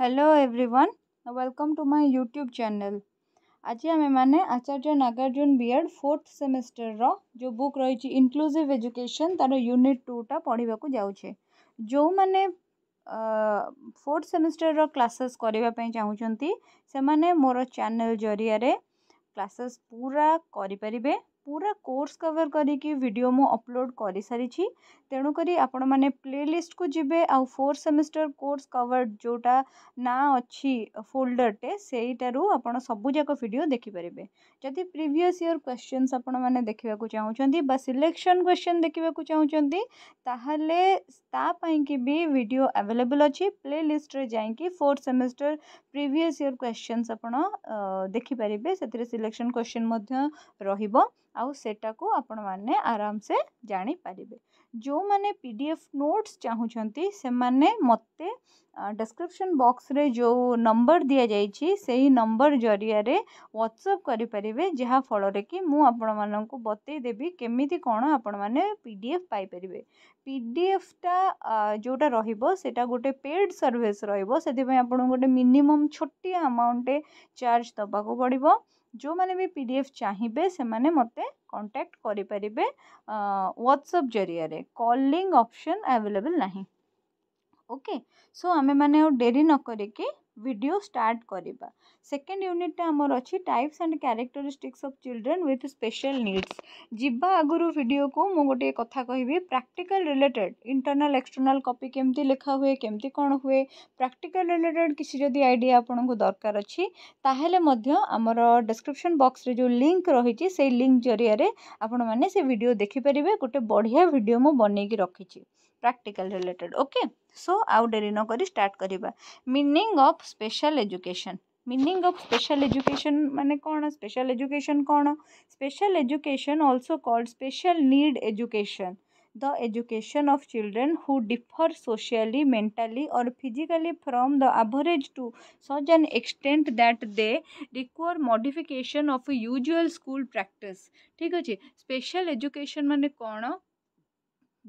Hello everyone welcome to my YouTube channel ଆଜି ଆମେମାନେ Acharya Nagarjuna B Ed fourth ସେମିଷ୍ଟରର ଯେଉଁ ବୁକ୍ ରହିଛି ଇନକ୍ଲୁସିଭ୍ ଏଜୁକେସନ୍ ତା'ର ୟୁନିଟ୍ ଟୁଟା ପଢ଼ିବାକୁ ଯାଉଛେ ଯେଉଁମାନେ ଫୋର୍ଥ ସେମିଷ୍ଟରର କ୍ଲାସେସ୍ କରିବା ପାଇଁ ଚାହୁଁଛନ୍ତି ସେମାନେ ମୋର ଚ୍ୟାନେଲ୍ ଜରିଆରେ କ୍ଲାସେସ୍ ପୁରା କରିପାରିବେ पूरा कोर्स कवर करी वीडियो अपलोड कर सारी तेणुक आपण मैंने प्लेलीस्ट को जी आोर्थ सेमिस्टर कोर्स कवर जोटा ना अच्छी फोल्डर टे से आज सबूक भिडियो देखिपर जदि प्रिवियय इयर क्वेश्चन आपण मैंने देखा चाहूँगी सिलेक्शन क्वेश्चन देखा चाहते ताकि भी भिड आवेलेबल अच्छी प्ले लिस्ट जा fourth semester previous year question आप देखिपर से सिलेक्शन क्वेश्चन रहा आटा को आपण मैंने आराम से जापर जो मैंने पी डी एफ नोट्स चाहूंट से मैंने मत डक्रिपन बक्स जो नंबर दि जाइए से नंबर जरिया ह्वाट्सअप करें जहाँफल कि मुझे बतईदेवी केमी कौन आपण मैंने पी डी एफ पाई पी डी एफ्टा जोटा रहा गोटे पेड सर्विस रोक गोटे मिनिमम छोटिया अमाउंटे चार्ज दबाक पड़ा ଯେଉଁମାନେ ବି ପି ଡି ଏଫ୍ ଚାହିଁବେ ସେମାନେ ମୋତେ କଣ୍ଟାକ୍ଟ କରିପାରିବେ ହ୍ୱାଟ୍ସଆପ୍ ଜରିଆରେ କଲିଂ ଅପସନ୍ ଆଭେଲେବଲ୍ ନାହିଁ ଓକେ ସୋ ଆମେମାନେ ଆଉ ଡେରି ନ କରିକି ଭିଡ଼ିଓ ଷ୍ଟାର୍ଟ କରିବା ସେକେଣ୍ଡ ୟୁନିଟ୍ଟା ଆମର ଅଛି types and characteristics of children with special needs ଯିବା ଆଗରୁ ଭିଡ଼ିଓକୁ ମୁଁ ଗୋଟିଏ କଥା କହିବି practical related internal external copy କେମିତି ଲେଖା ହୁଏ କେମିତି କ'ଣ ହୁଏ ପ୍ରାକ୍ଟିକାଲ୍ ରିଲେଟେଡ଼୍ କିଛି ଯଦି ଆଇଡ଼ିଆ ଆପଣଙ୍କୁ ଦରକାର ଅଛି ତାହେଲେ ମଧ୍ୟ ଆମର ଡେସ୍କ୍ରିପସନ୍ ବକ୍ସରେ ଯେଉଁ ଲିଙ୍କ୍ ରହିଛି ସେଇ ଲିଙ୍କ୍ ଜରିଆରେ ଆପଣମାନେ ସେ ଭିଡ଼ିଓ ଦେଖିପାରିବେ ଗୋଟେ ବଢ଼ିଆ ଭିଡ଼ିଓ ମୁଁ ବନେଇକି ରଖିଛି प्राक्टिकाल रिलेटेड ओके सो आउ डेरी नक स्टार्ट करवा meaning of special education meaning of special education मानने कौन स्पेशल एजुकेशन कौन special education also called special need education the education of children who differ socially mentally और physically from the average to such and extent that they require modification of usual school practice ठीक अच्छे special education मानने कौन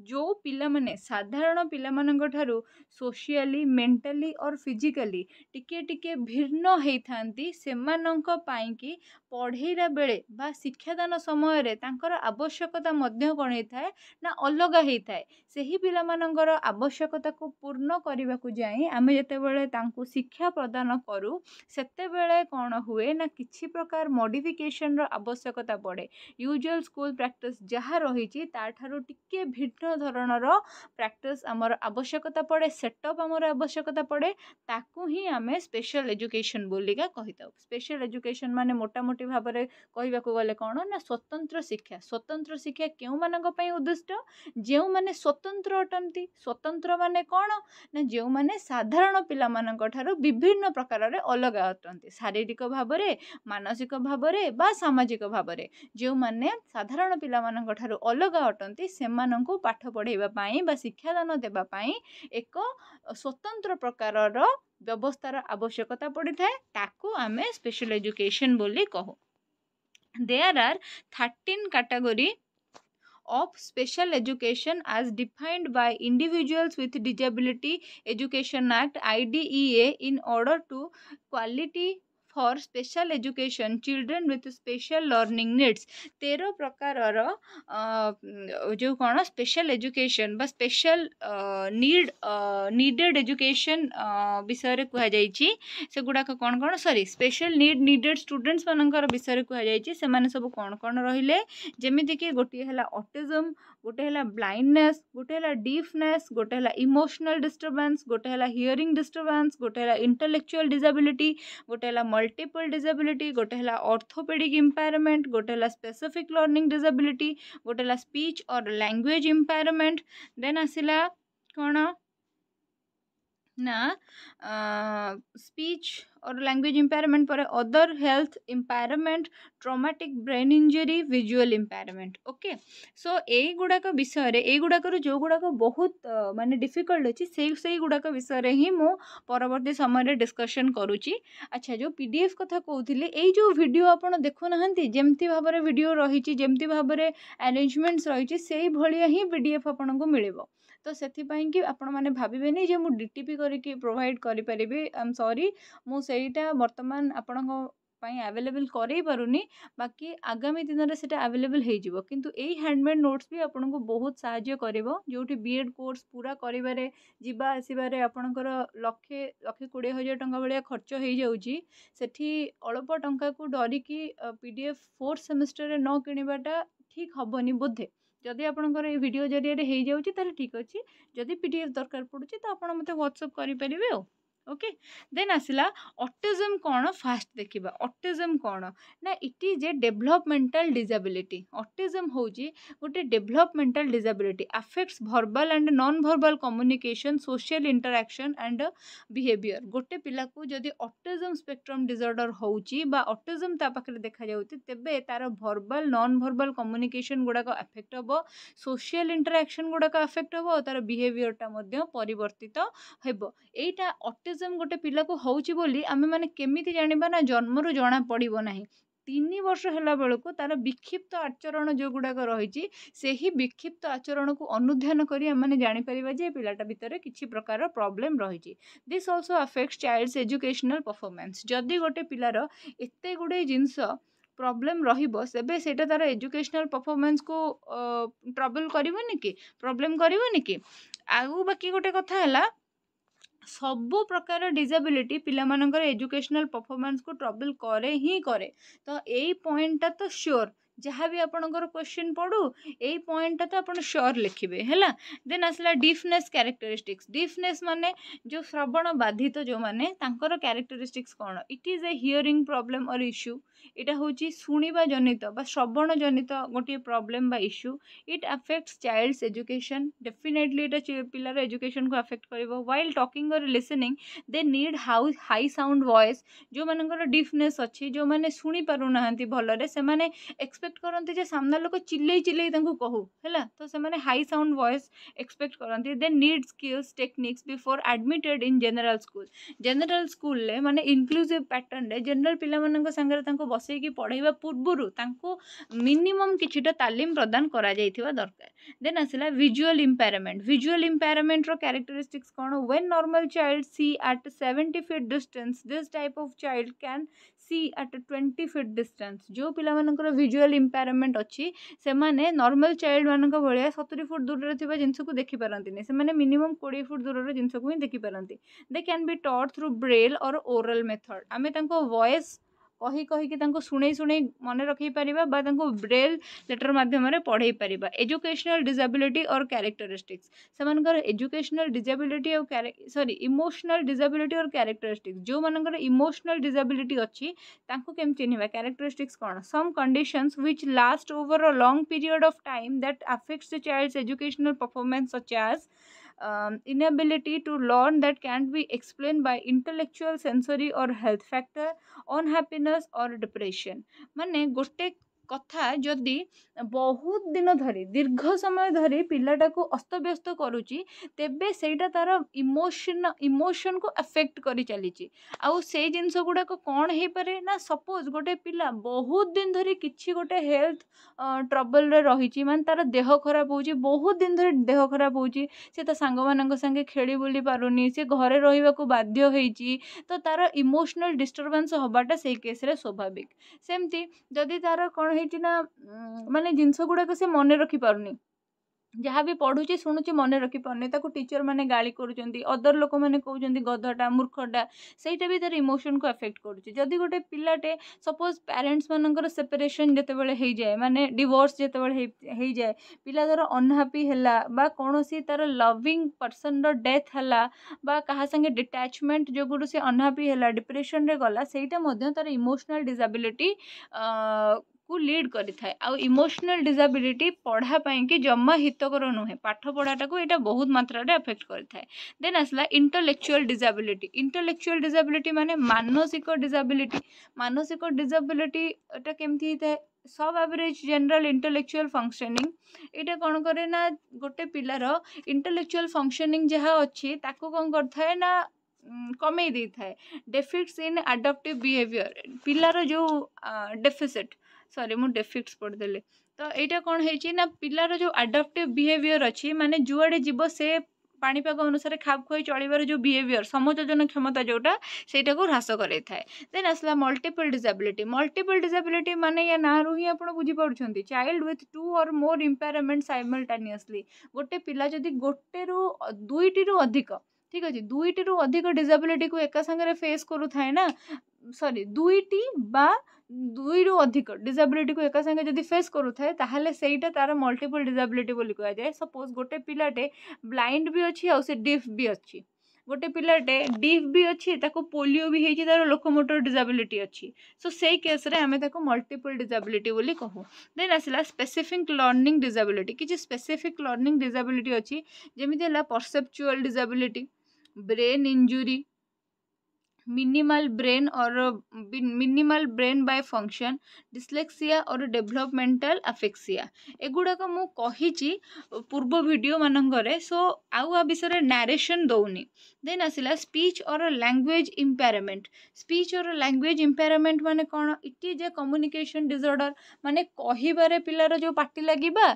ଯେଉଁ ପିଲାମାନେ ସାଧାରଣ ପିଲାମାନଙ୍କ ଠାରୁ ସୋସିଆଲି ମେଣ୍ଟାଲି ଅର୍ ଫିଜିକାଲି ଟିକେ ଟିକେ ଭିନ୍ନ ହେଇଥାନ୍ତି ସେମାନଙ୍କ ପାଇଁକି ପଢ଼େଇଲା ବେଳେ ବା ଶିକ୍ଷାଦାନ ସମୟରେ ତାଙ୍କର ଆବଶ୍ୟକତା ମଧ୍ୟ କ'ଣ ହେଇଥାଏ ନା ଅଲଗା ହେଇଥାଏ ସେହି ପିଲାମାନଙ୍କର ଆବଶ୍ୟକତାକୁ ପୂର୍ଣ୍ଣ କରିବାକୁ ଯାଇ ଆମେ ଯେତେବେଳେ ତାଙ୍କୁ ଶିକ୍ଷା ପ୍ରଦାନ କରୁ ସେତେବେଳେ କ'ଣ ହୁଏ ନା କିଛି ପ୍ରକାର ମୋଡ଼ିଫିକେସନ୍ର ଆବଶ୍ୟକତା ପଡ଼େ ୟୁଜୁଆଲ୍ ସ୍କୁଲ୍ ପ୍ରାକ୍ଟିସ୍ ଯାହା ରହିଛି ତା'ଠାରୁ ଟିକେ ଭିନ୍ନ বিভিন্ন ଧରଣର ପ୍ରାକ୍ଟିସ୍ ଆମର ଆବଶ୍ୟକତା ପଡ଼େ ସେଟଅପ୍ ଆମର ଆବଶ୍ୟକତା ପଡ଼େ ତାକୁ ହିଁ ଆମେ ସ୍ପେଶାଲ୍ ଏଜୁକେସନ୍ ବୋଲିକା କହିଥାଉ ସ୍ପେଶାଲ୍ ଏଜୁକେସନ୍ ମାନେ ମୋଟାମୋଟି ଭାବରେ କହିବାକୁ ଗଲେ କ'ଣ ନା ସ୍ୱତନ୍ତ୍ର ଶିକ୍ଷା ସ୍ୱତନ୍ତ୍ର ଶିକ୍ଷା କେଉଁମାନଙ୍କ ପାଇଁ ଉଦ୍ଦିଷ୍ଟ ଯେଉଁମାନେ ସ୍ୱତନ୍ତ୍ର ଅଟନ୍ତି ସ୍ୱତନ୍ତ୍ର ମାନେ କ'ଣ ନା ଯେଉଁମାନେ ସାଧାରଣ ପିଲାମାନଙ୍କ ଠାରୁ ବିଭିନ୍ନ ପ୍ରକାରରେ ଅଲଗା ଅଟନ୍ତି ଶାରୀରିକ ଭାବରେ ମାନସିକ ଭାବରେ ବା ସାମାଜିକ ଭାବରେ ଯେଉଁମାନେ ସାଧାରଣ ପିଲାମାନଙ୍କ ଠାରୁ ଅଲଗା ଅଟନ୍ତି ସେମାନଙ୍କୁ ପାଠ ପାଠ ପଢ଼ାଇବା ପାଇଁ ବା ଶିକ୍ଷାଦାନ ଦେବା ପାଇଁ ଏକ ସ୍ୱତନ୍ତ୍ର ପ୍ରକାରର ବ୍ୟବସ୍ଥାର ଆବଶ୍ୟକତା ପଡ଼ିଥାଏ ତାକୁ ଆମେ ସ୍ପେଶାଲ୍ ଏଜୁକେସନ୍ ବୋଲି କହୁ there are thirteen category of education as special education as with by education with I D E A in order to quality for special education children with special learning needs तेर प्रकार जो कौन special education बा special need needed education विषय कहुई गुड़ाक कौन कौन सरी स्पेशल नीड नीडेड स्टूडेंट्स मान विषय कहुई सब कौन कौन रेमती कि गोटे है ऑटिज्म गोटे है गोटे डीफने गोटे इमोशनाल इमोशनल गोटे हियरिंग गोटे है डिजाबिलिटी गोटे मल्टीपल डिजाबिलिटी गोटे अर्थोपेडिक ऑर्थोपेडिक गोटे स्पेसीफिक स्पेसिफिक लर्निंग डिजाबिलिटी गोटे स्पीच और लांगुएज इंपायरमेंट देन आसला कौन ना स्पीच और लैंग्वेज इम्पेयरमेंट पर other health impairment traumatic brain injury visual impairment okay so यही गुड़ाक विषय यही गुड़ाक जो गुड़ाक बहुत मानते डिफिकल्ट अच्छे से ही गुड़ाक विषय ही मुवर्त समय डिस्कसन करुच्ची अच्छा जो पी डी एफ कथ कौली यही भिड आप देखुना जमती भाव में भिड रही भाव में आरेजमेंट्स रही भाया पी डी एफ आपको मिले ତ ସେଥିପାଇଁକି ଆପଣମାନେ ଭାବିବେନି ଯେ ମୁଁ ଡି ଟି ପି କରିକି ପ୍ରୋଭାଇଡ଼୍ କରିପାରିବି ଆଇ ଆମ୍ ସରି ମୁଁ ସେଇଟା ବର୍ତ୍ତମାନ ଆପଣଙ୍କ ପାଇଁ ଆଭେଲେବଲ୍ କରେଇ ପାରୁନି ବାକି ଆଗାମୀ ଦିନରେ ସେଇଟା ଆଭେଲେବଲ୍ ହେଇଯିବ କିନ୍ତୁ ଏଇ ହ୍ୟାଣ୍ଡମେଡ଼୍ ନୋଟ୍ସ ବି ଆପଣଙ୍କୁ ବହୁତ ସାହାଯ୍ୟ କରିବ ଯେଉଁଠି ବି ଏଡ଼୍ କୋର୍ସ ପୁରା କରିବାରେ ଯିବା ଆସିବାରେ ଆପଣଙ୍କର ଲକ୍ଷେ ଲକ୍ଷେ କୋଡ଼ିଏ ହଜାର ଟଙ୍କା ଭଳିଆ ଖର୍ଚ୍ଚ ହେଇଯାଉଛି ସେଠି ଅଳ୍ପ ଟଙ୍କାକୁ ଡରିକି ପି ଡ଼ି ଏଫ୍ ଫୋର୍ଥ ସେମିଷ୍ଟର୍ରେ ନ କିଣିବାଟା ଠିକ୍ ହେବନି ବୋଧେ ଯଦି ଆପଣଙ୍କର ଏ ଭିଡ଼ିଓ ଜରିଆରେ ହେଇଯାଉଛି ତା'ହେଲେ ଠିକ୍ ଅଛି ଯଦି ପି ଡି ଏଫ୍ ଦରକାର ପଡ଼ୁଛି ତ ଆପଣ ମୋତେ ହ୍ୱାଟ୍ସଅପ୍ କରିପାରିବେ ଆଉ ଓକେ ଦେନ୍ ଆସିଲା ଅଟିଜମ୍ କ'ଣ ଫାଷ୍ଟ ଦେଖିବା ଅଟିଜମ୍ କ'ଣ ନା it is a developmental disability autism ହେଉଛି ଗୋଟେ developmental disability affects verbal and non verbal communication social interaction and behaviour ଗୋଟେ ପିଲାକୁ ଯଦି ଅଟିଜମ୍ ସ୍ପେକ୍ଟ୍ରମ୍ ଡିଜର୍ଡ଼ର ହେଉଛି ବା ଅଟିଜମ୍ ତା ପାଖରେ ଦେଖାଯାଉଛି ତେବେ ତା'ର ଭର୍ବାଲ୍ ନନ୍ ଭର୍ବାଲ୍ କମ୍ୟୁନିକେସନ୍ ଗୁଡ଼ାକ ଆଫେକ୍ଟ ହେବ ସୋସିଆଲ୍ ଇଣ୍ଟରାକ୍ସନ୍ ଗୁଡ଼ାକ ଆଫେକ୍ଟ ହେବ ଆଉ ତା'ର ବିହେଭିଅର୍ଟା ମଧ୍ୟ ପରିବର୍ତ୍ତିତ ହେବ ଏଇଟା ଅଟିଜମ୍ ରେସିଜମ୍ ଗୋଟେ ପିଲାକୁ ହେଉଛି ବୋଲି ଆମେମାନେ କେମିତି ଜାଣିବା ନା ଜନ୍ମରୁ ଜଣା ପଡ଼ିବ ନାହିଁ ତିନି ବର୍ଷ ହେଲା ବେଳକୁ ତା'ର ବିକ୍ଷିପ୍ତ ଆଚରଣ ଗୁଡ଼ାକ ରହିଛି ସେହି ବିକ୍ଷିପ୍ତ ଆଚରଣକୁ ଅନୁଧ୍ୟାନ କରି ଆମେମାନେ ଜାଣିପାରିବା ଯେ ପିଲାଟା ଭିତରେ କିଛି ପ୍ରକାର ପ୍ରୋବ୍ଲେମ୍ ରହିଛି this also affect child's educational performance ଯଦି ଗୋଟେ ପିଲାର ଏତେ ଗୁଡ଼ିଏ ଜିନିଷ ପ୍ରୋବ୍ଲେମ୍ ରହିବ ସେବେ ସେଇଟା ତା'ର ଏଜୁକେସନାଲ୍ ପରଫର୍ମାନ୍ସକୁ ଟ୍ରବଲ୍ କରିବନି କି ପ୍ରୋବ୍ଲେମ୍ କରିବନି କି ଆଉ ବାକି ଗୋଟେ କଥା ହେଲା ସବୁ ପ୍ରକାର ଡିଜାବିଲିଟି ପିଲାମାନଙ୍କର ଏଜୁକେସନାଲ୍ ପରଫର୍ମାନ୍ସକୁ ଟ୍ରବୁଲ୍ କରେ ହିଁ କରେ ତ ଏଇ ପଏଣ୍ଟଟା ତ ସିଓର୍ ଯାହା ବି ଆପଣଙ୍କର କ୍ୱେଶ୍ଚିନ୍ ପଡ଼ୁ ଏଇ ପଏଣ୍ଟଟା ତ ଆପଣ ସ୍ୟୋର୍ ଲେଖିବେ ହେଲା ଦେନ୍ ଆସିଲା ଡିଫନେସ୍ କ୍ୟାରେକ୍ଟରିଷ୍ଟିକ୍ସ ଡିଫନେସ୍ ମାନେ ଯେଉଁ ଶ୍ରବଣ ବାଧିତ ଯେଉଁମାନେ ତାଙ୍କର କ୍ୟାରେକ୍ଟରିଷ୍ଟିକ୍ସ କ'ଣ it is a hearing problem or issue ଏଇଟା ହେଉଛି ଶୁଣିବା ଜନିତ ବା ଶ୍ରବଣ ଜନିତ ଗୋଟିଏ ପ୍ରୋବ୍ଲେମ୍ ବା issue it affects child's education definitely ଏଇଟା ପିଲାର ଏଜୁକେସନ୍କୁ ଆଫେକ୍ଟ କରିବ while talking or listening they need how high sound voice ଯେଉଁମାନଙ୍କର ଡିଫନେସ୍ ଅଛି ଯେଉଁମାନେ ଶୁଣିପାରୁନାହାନ୍ତି ଭଲରେ ସେମାନେ ଏକ୍ସପେକ୍ଟ एक्सपेक्ट करते जे सामना लोक चिले चिले कहू है तो से हाई साउंड वॉइस एक्सपेक्ट करते they need skills techniques before admitted in general school general school मैंने इनक्लूसीव पैटर्न जेनेल पाने बसई कि पढ़ावा पूर्व मिनिमम किटा तालीम प्रदान कर दरकार देन आसला भिजुआल इंपारमेंट भिजुआल इंपारमेंट रक्टरीस्टिक्स कौन when normal child see at seventy feet distance this type of child can see at twenty feet distance ଯେଉଁ ପିଲାମାନଙ୍କର ଭିଜୁଆଲ୍ ଇମ୍ପାୟାରମେଣ୍ଟ ଅଛି ସେମାନେ ନର୍ମାଲ୍ ଚାଇଲ୍ଡମାନଙ୍କ ଭଳିଆ ସତୁରି ଫୁଟ୍ ଦୂରରେ ଥିବା ଜିନିଷକୁ ଦେଖିପାରନ୍ତିନି ସେମାନେ ମିନିମମ୍ କୋଡ଼ିଏ ଫୁଟ୍ ଦୂରର ଜିନିଷକୁ ହିଁ ଦେଖିପାରନ୍ତି they can be taught through braille or oral method ଆମେ ତାଙ୍କ ଭଏସ୍ कही कही शुणई शुणे मन रखी पार्बा ब्रेल लेटर मध्यम पढ़े पार एजुकेशनल डिजाबिलिटी और क्यारेक्टरीस्टिक्स से एजुकेशनल डिजाबिलिटी और सरी इमोशनल डिजाबिलिटी और क्यारेक्टरीस्टिक्स जो मन इमोशनल डिजाबिलिटी अच्छी केम चिन्ह क्यारेक्टरीस्टिक्स कौन some conditions which last over a long period of time that affects the child's educational performance such as um, inability to learn that can't be explained by intellectual sensory or health factor unhappiness, or depression মানে গোটেই कथा जदि बहुत दिन धरी दीर्घ समय धरी पाटा को अस्तव्यस्त करुच्ची तेज से तार इमोशन इमोशन को अफेक्ट कर चली जिनस गुड़ाक कौन हो पारे ना सपोज गोटे पिला बहुत दिन धरी किसी गोटे हेल्थ ट्रबल रे रही मान तार देह खराब हो बहुत दिन धरी देह खराब होंग मे खेली बुली पार नहीं सी घर रुक बाध्य तो तार इमोशनाल डिस्टर्बान्स हवाटा से केस्रे स्वाभाविक सेमती जदि तार कौन ହେଇଛି ନା ମାନେ ଜିନିଷ ଗୁଡ଼ାକ ସେ ମନେ ରଖିପାରୁନି ଯାହା ବି ପଢ଼ୁଛି ଶୁଣୁଛି ମନେ ରଖିପାରୁନି ତାକୁ ଟିଚର୍ମାନେ ଗାଳି କରୁଛନ୍ତି ଅଦର ଲୋକମାନେ କହୁଛନ୍ତି ଗଧଟା ମୂର୍ଖଟା ସେଇଟା ବି ତା'ର ଇମୋସନ୍କୁ ଆଫେକ୍ଟ କରୁଛି ଯଦି ଗୋଟେ ପିଲାଟେ ସପୋଜ୍ ପ୍ୟାରେଣ୍ଟସ୍ମାନଙ୍କର ସେପାରେସନ୍ ଯେତେବେଳେ ହେଇଯାଏ ମାନେ ଡିଭୋର୍ସ ଯେତେବେଳେ ହେଇଯାଏ ପିଲା ଧର ଅନହାପି ହେଲା ବା କୌଣସି ତା'ର ଲଭିଂ ପର୍ସନ୍ର ଡେଥ୍ ହେଲା ବା କାହା ସାଙ୍ଗେ ଡିଟାଚମେଣ୍ଟ ଯୋଗୁଁରୁ ସେ ଅନହାପି ହେଲା ଡିପ୍ରେସନ୍ରେ ଗଲା ସେଇଟା ମଧ୍ୟ ତା'ର ଇମୋସନାଲ୍ ଡିଜାବିଲିଟି କୁ ଲିଡ୍ କରିଥାଏ ଆଉ ଇମୋସନାଲ୍ ଡିଜାବିଲିଟି ପଢ଼ା ପାଇଁକି ଜମା ହିତକର ନୁହେଁ ପାଠ ପଢ଼ାଟାକୁ ଏଇଟା ବହୁତ ମାତ୍ରାରେ ଆଫେକ୍ଟ କରିଥାଏ ଦେନ୍ ଆସିଲା ଇଣ୍ଟଲେକ୍ଚୁଆଲ୍ ଡିଜାବିଲିଟି ଇଣ୍ଟଲେକ୍ଚୁଆଲ୍ ଡିଜାବିଲିଟି ମାନେ ମାନସିକ ଡିଜାବିଲିଟି ମାନସିକ ଡିଜାବିଲିଟିଟା କେମିତି ହେଇଥାଏ sub average general intellectual functioning ଏଇଟା କ'ଣ କରେ ନା ଗୋଟେ ପିଲାର ଇଣ୍ଟେଲେକ୍ଚୁଆଲ୍ ଫଙ୍କସନିଂ ଯାହା ଅଛି ତାକୁ କ'ଣ କରିଥାଏ ନା କମେଇ ଦେଇଥାଏ ଡେଫିଟ୍ସ ଇନ୍ ଆଡ଼ପ୍ଟିଭ୍ ବିହେଭିଅର୍ ପିଲାର ଯେଉଁ ଡେଫିସିଟ୍ सरी मुझ डेफिक्स पढ़ीदे तो यहाँ कौन हो पिलार जो आडप्टिव बिहेयर अच्छी मानने जुआडे जीव से पापाग अनुसार खाप खुआई चल रो बिहेयर समयोजन क्षमता जोटा से ह्रास कराए देन आसला मल्टीपल डिजाबिलिटी मल्टीपल डिजाबिलिटी मान या ना रू आप बुझीपड़ चाइल्ड विथ टू और मोर इम्पेयरमेंट सैमलटानिअसली गोटे पिला जदि गोटे दुईट रू अधिक ठीक अच्छे दुईट रू अधिक डिजाबिलिटी को एका सांगे फेस करू थाए ना सरी दुईटी ଦୁଇରୁ ଅଧିକ ଡିସାବିଲିଟିକୁ ଏକା ସାଙ୍ଗେ ଯଦି ଫେସ୍ କରୁଥାଏ ତାହେଲେ ସେଇଟା ତା'ର ମଲ୍ଟିପୁଲ୍ ଡିସାବିଲିଟି ବୋଲି କୁହାଯାଏ ସପୋଜ୍ ଗୋଟେ ପିଲାଟେ ବ୍ଲାଇଣ୍ଡ ବି ଅଛି ଆଉ ସେ ଡିଫ୍ ବି ଅଛି ଗୋଟେ ପିଲାଟେ ଡିଫ୍ ବି ଅଛି ତାକୁ ପୋଲିଓ ବି ହେଇଛି ତା'ର ଲୋକୋମୋଟର ଡିଜାବିଲିଟି ଅଛି ସୋ ସେଇ କେସ୍ରେ ଆମେ ତାକୁ ମଲ୍ଟିପୁଲ୍ ଡିଜାବିଲିଟି ବୋଲି କହୁ ଦେନ୍ ଆସିଲା ସ୍ପେସିଫିକ୍ ଲର୍ଣ୍ଣିଂ ଡିଜାବିଲିଟି କିଛି ସ୍ପେସିଫିକ୍ ଲର୍ଣ୍ଣିଂ ଡିଜାବିଲିଟି ଅଛି ଯେମିତି ହେଲା perceptual disability brain injury minimal brain और minimal brain dysfunction dyslexia or developmental aphasia ଏଗୁଡ଼ାକ ମୁଁ କହିଛି ପୂର୍ବ ଭିଡ଼ିଓମାନଙ୍କରେ ସୋ ଆଉ ଆ ବିଷୟରେ ନାରେସନ୍ ଦେଉନି ଦେନ୍ ଆସିଲା speech or language impairment speech or language impairment ମାନେ କ'ଣ ଇଟ୍ ଇଜ୍ ଏ କମ୍ୟୁନିକେସନ୍ ଡିଜର୍ଡ଼ର ମାନେ କହିବାରେ ପିଲାର ଯେଉଁ ପାଟି ଲାଗିବା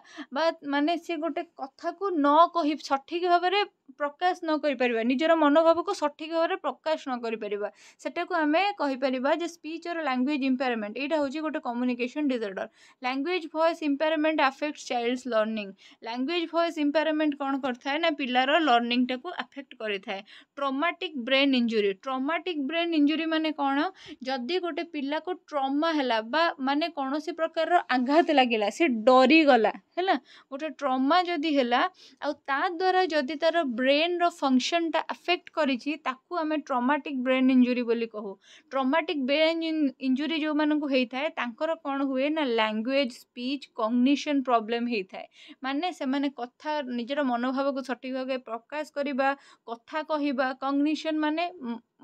ବା ମାନେ ସେ ଗୋଟେ କଥାକୁ ନ କହି ସଠିକ୍ ଭାବରେ ପ୍ରକାଶ ନ କରିପାରିବା ନିଜର ମନୋଭାବକୁ ସଠିକ୍ ଭାବରେ ପ୍ରକାଶ ନ କରିପାରିବା କହିପାରିବା ସେଟାକୁ ଆମେ କହିପାରିବା ଯେ ସ୍ପିଚ୍ ଅର୍ ଲାଙ୍ଗୁଏଜ୍ ଇମ୍ପାୟାରମେଣ୍ଟ ଏଇଟା ହେଉଛି ଗୋଟେ communication disorder language voice impairment affect child's learning language voice impairment କ'ଣ କରିଥାଏ ନା ପିଲାର ଲର୍ଣ୍ଣିଂଟାକୁ ଆଫେକ୍ଟ କରିଥାଏ traumatic brain injury traumatic brain injury ମାନେ କ'ଣ ଯଦି ଗୋଟେ ପିଲାକୁ ଟ୍ରମା ହେଲା ବା ମାନେ କୌଣସି ପ୍ରକାରର ଆଘାତ ଲାଗିଲା ସେ ଡରିଗଲା ହେଲା ଗୋଟେ ଟ୍ରମା ଯଦି ହେଲା ଆଉ ତା ଦ୍ୱାରା ଯଦି ତା'ର ବ୍ରେନ୍ର ଫଙ୍କସନ୍ଟା ଆଫେକ୍ଟ କରିଛି ତାକୁ ଆମେ ଟ୍ରମାଟିକ୍ ବ୍ରେନ୍ ଇଞ୍ଜୁରି ବୋଲି କହୁ ଟ୍ରମାଟିକ୍ ବ୍ରେନ୍ ଇଞ୍ଜୁରି ଯେଉଁମାନଙ୍କୁ ହେଇଥାଏ ତାଙ୍କର କ'ଣ ହୁଏ ନା ଲାଙ୍ଗୁଏଜ୍ ସ୍ପିଚ୍ କଗ୍ନିସନ୍ ପ୍ରୋବ୍ଲେମ୍ ହେଇଥାଏ ମାନେ ସେମାନେ କଥା ନିଜର ମନୋଭାବକୁ ସଠିକ୍ ଭାବେ ପ୍ରକାଶ କରିବା କଥା କହିବା କଗ୍ନିସନ୍ ମାନେ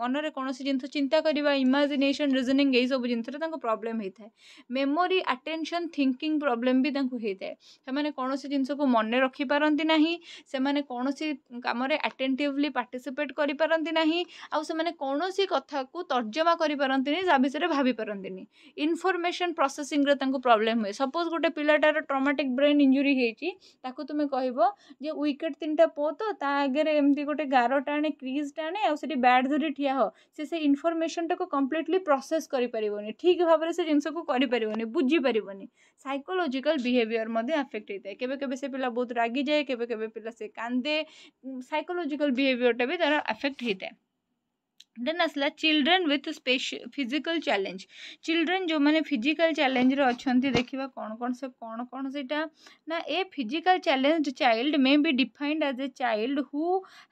ମନରେ କୌଣସି ଜିନିଷ ଚିନ୍ତା କରିବା ଇମାଜିନେସନ୍ ରିଜନିଂ ଏଇସବୁ ଜିନିଷରେ ତାଙ୍କୁ ପ୍ରୋବ୍ଲେମ୍ ହେଇଥାଏ ମେମୋରି ଆଟେନସନ୍ ଥିଙ୍କିଙ୍ଗ ପ୍ରୋବ୍ଲେମ୍ ବି ତାଙ୍କୁ ହେଇଥାଏ ସେମାନେ କୌଣସି ଜିନିଷକୁ ମନେ ରଖିପାରନ୍ତି ନାହିଁ ସେମାନେ କୌଣସି କାମରେ ଆଟେଣ୍ଟିଭଲି ପାର୍ଟିସିପେଟ୍ କରିପାରନ୍ତି ନାହିଁ ଆଉ ସେମାନେ କୌଣସି କଥାକୁ ତର୍ଜମା କରିପାରନ୍ତିନି ତା ବିଷୟରେ ଭାବିପାରନ୍ତିନି ଇନଫର୍ମେସନ୍ ପ୍ରୋସେସିଂରେ ତାଙ୍କୁ ପ୍ରୋବ୍ଲେମ୍ ହୁଏ ସପୋଜ୍ ଗୋଟେ ପିଲାଟାର ଟ୍ରମାଟିକ୍ ବ୍ରେନ୍ ଇଞ୍ଜୁରି ହେଇଛି ତାକୁ ତୁମେ କହିବ ଯେ ୱିକେଟ୍ ତିନିଟା ପୋ ତ ତା ଆଗରେ ଏମିତି ଗୋଟେ ଗାର ଟାଣେ କ୍ରିଜ୍ ଟାଣେ ଆଉ ସେଠି ବ୍ୟାଟ୍ ଧରି ଠିଆ ଦିଆହ ସେ ସେ ଇନଫର୍ମେସନ୍ଟାକୁ କମ୍ପ୍ଲିଟଲି ପ୍ରୋସେସ୍ କରିପାରିବନି ଠିକ୍ ଭାବରେ ସେ ଜିନିଷକୁ କରିପାରିବନି ବୁଝିପାରିବନି ସାଇକୋଲୋଜିକାଲ୍ ବିହେଭିଅର୍ ମଧ୍ୟ ଆଫେକ୍ଟ ହୋଇଥାଏ କେବେ କେବେ ସେ ପିଲା ବହୁତ ରାଗିଯାଏ କେବେ କେବେ ପିଲା ସେ କାନ୍ଦେ ସାଇକୋଲୋଜିକାଲ୍ ବିହେଭିଅର୍ଟା ବି ତା'ର ଆଫେକ୍ଟ ହୋଇଥାଏ ଚିଲ୍ଡ୍ରେନ୍ ଆସିଲା children with physical challenge children ଯେଉଁମାନେ ଫିଜିକାଲ୍ ଚ୍ୟାଲେଞ୍ଜରେ ଅଛନ୍ତି ଦେଖିବା କ'ଣ କ'ଣ ସେ କ'ଣ କ'ଣ ସେଇଟା ନା a physical challenge child may be defined as a child who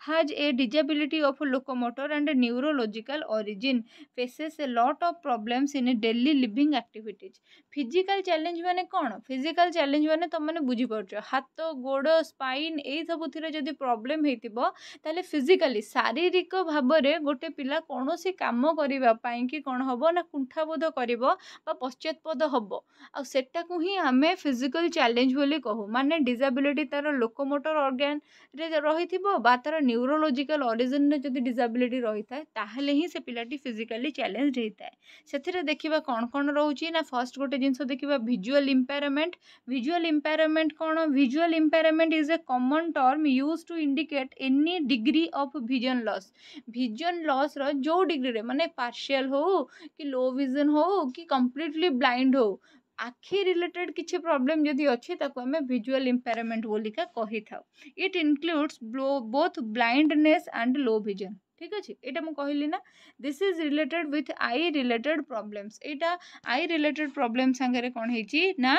has a disability of locomotor and neurological origin faces a lot of problems in daily living activities physical challenge ମାନେ କ'ଣ ଫିଜିକାଲ୍ ଚ୍ୟାଲେଞ୍ଜ ମାନେ ତୁମମାନେ ବୁଝିପାରୁଛ ହାତ ଗୋଡ଼ spine ଏଇସବୁଥିରେ ଯଦି problem ହେଇଥିବ ତାହେଲେ physically ଶାରୀରିକ ଭାବରେ ଗୋଟେ ପିଲା ଦ୍ୱାରା କୌଣସି କାମ କରିବା ପାଇଁ କି କ'ଣ ହେବ ନା କୁଣ୍ଠାବୋଧ କରିବ ବା ପଶ୍ଚାତପଦ ହେବ ଆଉ ସେଟାକୁ ହିଁ ଆମେ ଫିଜିକାଲ୍ ଚ୍ୟାଲେଞ୍ଜ ବୋଲି କହୁ ମାନେ ଡିଜାବିଲିଟି ତା'ର ଲୋକୋମୋଟର ଅର୍ଗାନରେ ରହିଥିବ ବା ତା'ର ନ୍ୟୁରୋଲୋଜିକାଲ୍ ଅରିଜିନ୍ରେ ଯଦି ଡିଜାବିଲିଟି ରହିଥାଏ ତାହେଲେ ହିଁ ସେ ପିଲାଟି ଫିଜିକାଲି ଚ୍ୟାଲେଞ୍ଜ ହେଇଥାଏ ସେଥିରେ ଦେଖିବା କ'ଣ କ'ଣ ରହୁଛି ନା ଫାର୍ଷ୍ଟ ଗୋଟେ ଜିନିଷ ଦେଖିବା ଭିଜୁଆଲ୍ ଇମ୍ପାୟାରମେଣ୍ଟ ଭିଜୁଆଲ୍ impairment କ'ଣ visual impairment is a common term used to indicate any degree of vision loss vision loss ର ମାନଙ୍କର ଯେଉଁ ଡିଗ୍ରୀରେ ମାନେ ପାର୍ସିଆଲ୍ ହେଉ କି ଲୋ ଭିଜନ୍ ହେଉ କି କମ୍ପ୍ଲିଟଲି ବ୍ଲାଇଣ୍ଡ ହେଉ ଆଖି ରିଲେଟେଡ଼୍ କିଛି ପ୍ରୋବ୍ଲେମ୍ ଯଦି ଅଛି ତାକୁ ଆମେ ଭିଜୁଆଲ୍ ଇମ୍ପାୟାରମେଣ୍ଟ ବୋଲିକା କହିଥାଉ it includes both blindness and low vision ঠিক আছে এটা মু কহিলি না this is related with eye related problems এইটা আই রিলেটেড প্রোবলেম সাংরে কোণ হয়েছি না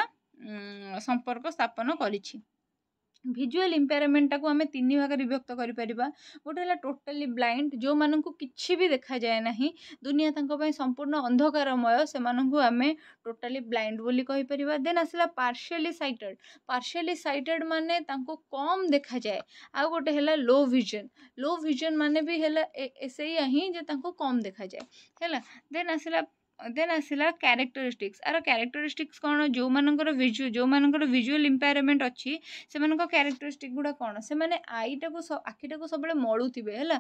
সম্পর্ক স্থাপন করেছি भिजुआल इम्पेयरमेंटा को आम तीन भाग विभक्त कर गोटे टोटाली ब्लैंड जो मानक कि देखा जाए ना दुनिया तंपाई संपूर्ण अंधकारमय से आम टोटाली ब्लैंड बोलीपर देन आसला पार्सीआली सैटेड पार्सीआली सैटेड मान कम देखा जाए आउ गोटे है लो भिजन लो भिजन मान भी है से ही कम देखा जाए है देन आसला ଦେନ୍ ଆସିଲା କ୍ୟାରେକ୍ଟରିଷ୍ଟିକ୍ସ ଆର କ୍ୟାରେକ୍ଟରିଷ୍ଟିକ୍ସ କ'ଣ ଯେଉଁମାନଙ୍କର ଭିଜୁ ଯେଉଁମାନଙ୍କର ଭିଜୁଆଲ୍ ଇମ୍ପାୟାରମେଣ୍ଟ ଅଛି ସେମାନଙ୍କ କ୍ୟାରେକ୍ଟରିଷ୍ଟିକ୍ ଗୁଡ଼ା କ'ଣ ସେମାନେ ଆଇଟାକୁ ଆଖିଟାକୁ ସବୁବେଳେ ମଳୁଥିବେ ହେଲା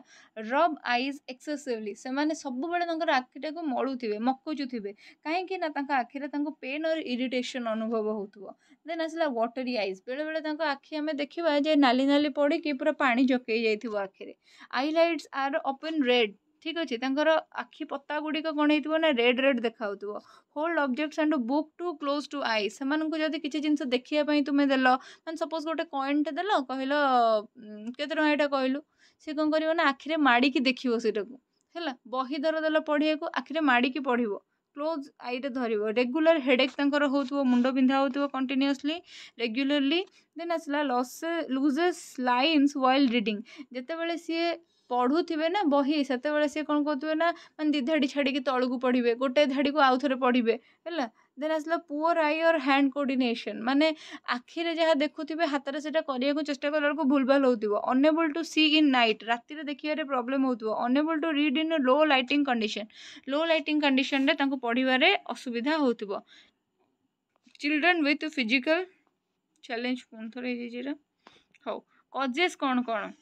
ରବ୍ ଆଇଜ୍ ଏକ୍ସେସିଭଲି ସେମାନେ ସବୁବେଳେ ତାଙ୍କର ଆଖିଟାକୁ ମଳୁଥିବେ ମକୁଚୁଥିବେ କାହିଁକି ନା ତାଙ୍କ ଆଖିରେ ତାଙ୍କୁ ପେନ୍ ଅର୍ ଇରିଟେସନ୍ ଅନୁଭବ ହେଉଥିବ ଦେନ୍ ଆସିଲା ୱାଟରି ଆଇଜ୍ ବେଳେବେଳେ ତାଙ୍କ ଆଖି ଆମେ ଦେଖିବା ଯେ ନାଲି ନାଲି ପଡ଼ିକି ପୁରା ପାଣି ଜକେଇ ଯାଇଥିବ ଆଖିରେ ଆଇଲାଇଟ୍ସ ଆର୍ ଓପେନ୍ ରେଡ଼୍ ଠିକ୍ ଅଛି ତାଙ୍କର ଆଖି ପତା ଗୁଡ଼ିକ କ'ଣ ହେଇଥିବ ନା ରେଡ଼୍ ରେଡ଼୍ ଦେଖାଉଥିବ hold objects and book too close to eye ସେମାନଙ୍କୁ ଯଦି କିଛି ଜିନିଷ ଦେଖିବା ପାଇଁ ତୁମେ ଦେଲ ମାନେ ସପୋଜ୍ ଗୋଟେ କଏନ୍ଟେ ଦେଲ କହିଲ କେତେ ଟଙ୍କା ଏଇଟା କହିଲୁ ସେ କ'ଣ କରିବ ନା ଆଖିରେ ମାଡ଼ିକି ଦେଖିବ ସେଇଟାକୁ ହେଲା ବହି ଦର ଦେଲ ପଢ଼ିବାକୁ ଆଖିରେ ମାଡ଼ିକି ପଢ଼ିବ କ୍ଲୋଜ୍ ଆଇରେ ଧରିବ ରେଗୁଲାର ହେଡ଼େକ୍ ତାଙ୍କର ହେଉଥିବ ମୁଣ୍ଡ ବିନ୍ଧା ହେଉଥିବ କଣ୍ଟିନ୍ୟୁଅସ୍ଲି ରେଗୁଲାରଲି ଦେନ୍ ଆସିଲା loses loses lines while reading ଯେତେବେଳେ ସିଏ ପଢ଼ୁଥିବେ ନା ବହି ସେତେବେଳେ ସିଏ କ'ଣ କହୁଥିବେ ନା ମାନେ ଦୁଇ ଧାଡ଼ି ଛାଡ଼ିକି ତଳକୁ ପଢ଼ିବେ ଗୋଟେ ଧାଡ଼ିକୁ ଆଉ ଥରେ ପଢ଼ିବେ ହେଲା ଦେନ୍ ଆସିଲା ପୁଅର ଆଇ ଅର୍ ହ୍ୟାଣ୍ଡ କୋଡ଼ିନେସନ୍ ମାନେ ଆଖିରେ ଯାହା ଦେଖୁଥିବେ ହାତରେ ସେଇଟା କରିବାକୁ ଚେଷ୍ଟା କଲା କଲାବେଳକୁ ଭୁଲଭାଲ ହେଉଥିବ unable to see in night ରାତିରେ ଦେଖିବାରେ ପ୍ରୋବ୍ଲେମ୍ ହେଉଥିବ unable to read in low lighting condition low lighting କଣ୍ଡିସନ୍ରେ ତାଙ୍କୁ ପଢ଼ିବାରେ ଅସୁବିଧା ହେଉଥିବ ଚିଲଡ୍ରେନ୍ ୱିଥ୍ ଫିଜିକାଲ୍ ଚ୍ୟାଲେଞ୍ଜ ପୁଣି ଥରେ ହେଇଯାଇଛି ହଉ କଜେସ୍ କ'ଣ କ'ଣ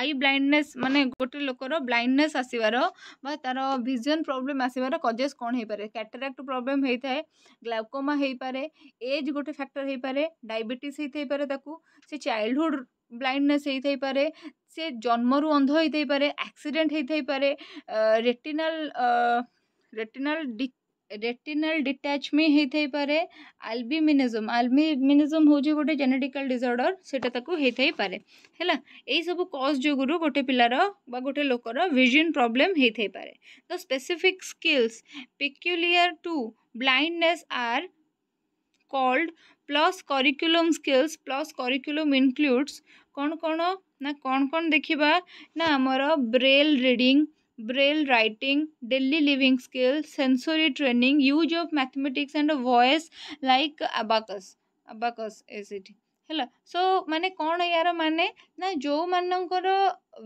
ଆଇ ବ୍ଲାଇଣ୍ଡନେସ୍ ମାନେ ଗୋଟେ ଲୋକର ବ୍ଲାଇଣ୍ଡନେସ୍ ଆସିବାର ବା ତା'ର ଭିଜନ୍ ପ୍ରୋବ୍ଲେମ୍ ଆସିବାର କଜେସ୍ କ'ଣ ହେଇପାରେ କ୍ୟାଟେରାକ୍ଟ ପ୍ରୋବ୍ଲେମ୍ ହେଇଥାଏ ଗ୍ଲାଉକୋମା ହେଇପାରେ ଏଜ୍ ଗୋଟେ ଫ୍ୟାକ୍ଟର ହେଇପାରେ ଡାଇବେଟିସ୍ ହେଇଥାଇପାରେ ତାକୁ ସେ ଚାଇଲ୍ଡହୁଡ଼୍ ବ୍ଲାଇଣ୍ଡନେସ୍ ହେଇଥାଇପାରେ ସେ ଜନ୍ମରୁ ଅନ୍ଧ ହେଇଥାଇପାରେ ଆକ୍ସିଡେଣ୍ଟ ହେଇଥାଇପାରେ ରେଟିନାଲ୍ ରେଟିନାଲ୍ ଡି ରେଟିନାଲ ଡିଟାଚ୍ ବି ହେଇଥାଇପାରେ ଆଲବିମିନିଜମ୍ ଆଲବିମିନିଜମ୍ ହେଉଛି ଗୋଟେ ଜେନେଟିକାଲ ଡିଜର୍ଡ଼ର ସେଇଟା ତାକୁ ହେଇଥାଇପାରେ ହେଲା ଏହିସବୁ କଜ୍ ଯୋଗୁଁରୁ ଗୋଟେ ପିଲାର ବା ଗୋଟେ ଲୋକର ଭିଜନ୍ ପ୍ରୋବ୍ଲେମ୍ ହେଇଥାଇପାରେ the specific skills peculiar to blindness are called plus curriculum skills plus curriculum includes କ'ଣ କ'ଣ ନା କ'ଣ କ'ଣ ଦେଖିବା ନା ଆମର braille reading braille writing, daily living skills, sensory training, use of mathematics and a voice like abacus. abacus is it? hello so ମାନେ କ'ଣ yara ମାନେ ନା ଯେଉଁମାନଙ୍କର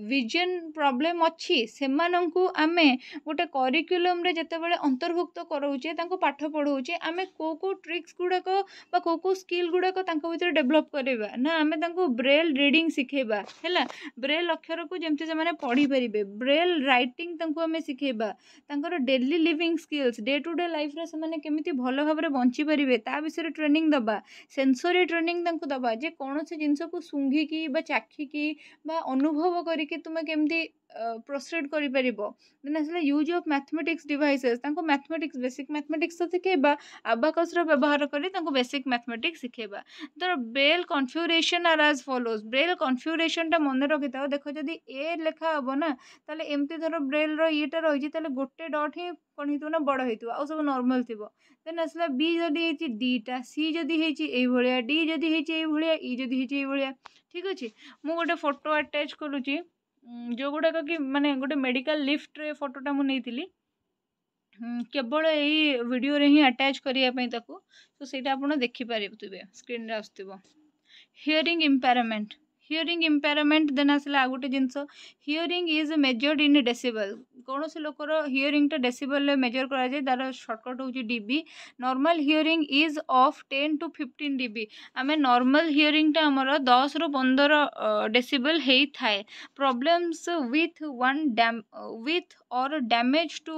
ଭିଜନ୍ ପ୍ରୋବ୍ଲେମ୍ ଅଛି ସେମାନଙ୍କୁ ଆମେ ଗୋଟେ କରିକୁଲମ୍ରେ ଯେତେବେଳେ ଅନ୍ତର୍ଭୁକ୍ତ କରାଉଛେ ତାଙ୍କୁ ପାଠ ପଢ଼ାଉଛେ ଆମେ କେଉଁ କେଉଁ ଟ୍ରିକ୍ସ ଗୁଡ଼ାକ ବା କେଉଁ କେଉଁ ସ୍କିଲ୍ ଗୁଡ଼ାକ ତାଙ୍କ ଭିତରେ ଡେଭଲପ୍ କରିବା ନା ଆମେ ତାଙ୍କୁ ବ୍ରେଲ୍ ରିଡ଼ିଂ ଶିଖେଇବା ହେଲା ବ୍ରେଲ୍ ଅକ୍ଷରକୁ ଯେମିତି ସେମାନେ ପଢ଼ିପାରିବେ ବ୍ରେଲ୍ ରାଇଟିଂ ତାଙ୍କୁ ଆମେ ଶିଖେଇବା ତାଙ୍କର daily living skills day to day ଲାଇଫ୍ରେ ସେମାନେ କେମିତି ଭଲ ଭାବରେ ବଞ୍ଚିପାରିବେ ତା ବିଷୟରେ ଟ୍ରେନିଂ ଦେବା ସେନ୍ସୋରି ଟ୍ରେନିଂ ତାଙ୍କୁ ଦେବା ଯେ କୌଣସି ଜିନିଷକୁ ଶୁଙ୍ଘିକି ବା ଚାଖି ଦେଖିକି ବା ଅନୁଭବ କରିକି ତୁମେ କେମିତି ପ୍ରୋସିଡ଼୍ କରିପାରିବ ଦେନ୍ ଆସିଲା ୟୁଜ୍ ଅଫ୍ ମ୍ୟାଥମେଟିକ୍ସ ଡିଭାଇସେସ୍ ତାଙ୍କୁ ମ୍ୟାଥମେଟିକ୍ସ ବେସିକ୍ ମ୍ୟାଥମେଟିକ୍ସ ତ ଶିଖେଇବା ଆବାକସ୍ର ବ୍ୟବହାର କରି ତାଙ୍କୁ ବେସିକ୍ ମ୍ୟାଥମେଟିକ୍ସ ଶିଖେଇବା ଧର braille configuration are as follows braille କନଫ୍ୟୁରେସନ୍ଟା ମନେ ରଖିଥାଉ ଦେଖ ଯଦି ଏ ଲେଖା ହେବ ନା ତାହେଲେ ଏମିତି ଧର ବ୍ରେଲ୍ର ଇଏଟା ରହିଛି ତାହେଲେ ଗୋଟେ ଡଟ୍ ହିଁ କ'ଣ ହେଇଥିବ ନା ବଡ଼ ହେଇଥିବ ଆଉ ସବୁ ନର୍ମାଲ୍ ଥିବ ଦେନ୍ ଆସିଲା ବି ଯଦି ହେଇଛି ଡିଟା ସି ଯଦି ହେଇଛି ଏଇଭଳିଆ ଡି ଯଦି ହେଇଛି ଏଇଭଳିଆ ଇ ଯଦି ହେଇଛି ଏଇଭଳିଆ ठीक अच्छे मुझे फोटो आटाच करूँ जो गुड़ाक कि मानने गोटे मेडिकल लिफ्ट फोटोटा मुझे नहीं थी केवल यही वीडियो रे ही करने तो सही आप देखिपर थे स्क्रीन आसोरी इंपारमेंट ହିୟରିଂ ଇମ୍ପେୟାରମେଣ୍ଟ ଦେନ୍ ଆସିଲା ଆଉ ଗୋଟେ ଜିନିଷ hearing is measured in decibel କୌଣସି ଲୋକର ହିୟରିଂଟା ଡେସିବଲ୍ରେ ମେଜର୍ କରାଯାଏ ତା'ର ସର୍ଟକଟ୍ ହେଉଛି dB normal hearing is of ten to fifteen dB ଆମେ ନର୍ମାଲ୍ ହିୟରିଂଟା ଆମର ଦଶରୁ ପନ୍ଦର ଡେସିବଲ୍ ହେଇଥାଏ problems with one dam with or damage to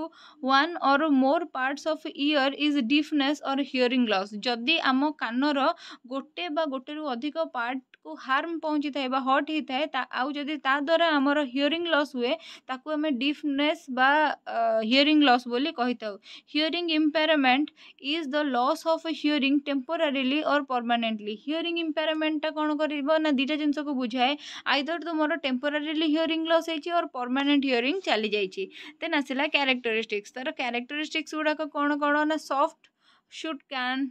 one or more parts of ear is deafness or hearing loss ଯଦି ଆମ କାନର ଗୋଟେ ବା ଗୋଟେରୁ ଅଧିକ ପାର୍ଟ କୁ ହାର୍ମ ପହଞ୍ଚିଥାଏ ବା ହଟ୍ ହେଇଥାଏ ତା ଆଉ ଯଦି ତା ଦ୍ୱାରା ଆମର ହିୟରିଂ ଲସ୍ ହୁଏ ତାକୁ ଆମେ ଡିଫନେସ୍ ବା ହିୟରିଂ ଲସ୍ ବୋଲି କହିଥାଉ hearing impairment is the loss of hearing temporarily or permanently hearing ଇମ୍ପେୟାରମେଣ୍ଟଟା କ'ଣ କରିବ ନା ଦୁଇଟା ଜିନିଷକୁ ବୁଝାଏ ଆଇଦର୍ ତୁମର ଟେମ୍ପୋରାରିଲି ହିୟରିଂ ଲସ୍ ହେଇଛି ଅର୍ ପର୍ମାନେଣ୍ଟ ହିୟରିଂ ଚାଲିଯାଇଛି ଦେନ୍ ଆସିଲା କ୍ୟାରେକ୍ଟରିଷ୍ଟିକ୍ସ ତା'ର କ୍ୟାରେକ୍ଟରିଷ୍ଟିକ୍ସ ଗୁଡ଼ାକ କ'ଣ କ'ଣ ନା soft suit can